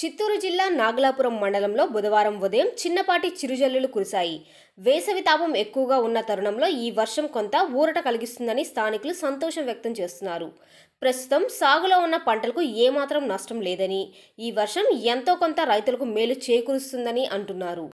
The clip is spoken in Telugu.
చిత్తూరు జిల్లా నాగలాపురం మండలంలో బుధవారం ఉదయం చిన్నపాటి చిరుజల్లులు కురిశాయి వేసవి తాపం ఎక్కువగా ఉన్న తరుణంలో ఈ వర్షం కొంత ఊరట కలిగిస్తుందని స్థానికులు సంతోషం వ్యక్తం చేస్తున్నారు ప్రస్తుతం సాగులో ఉన్న పంటలకు ఏమాత్రం నష్టం లేదని ఈ వర్షం ఎంతో కొంత రైతులకు మేలు చేకూరుస్తుందని అంటున్నారు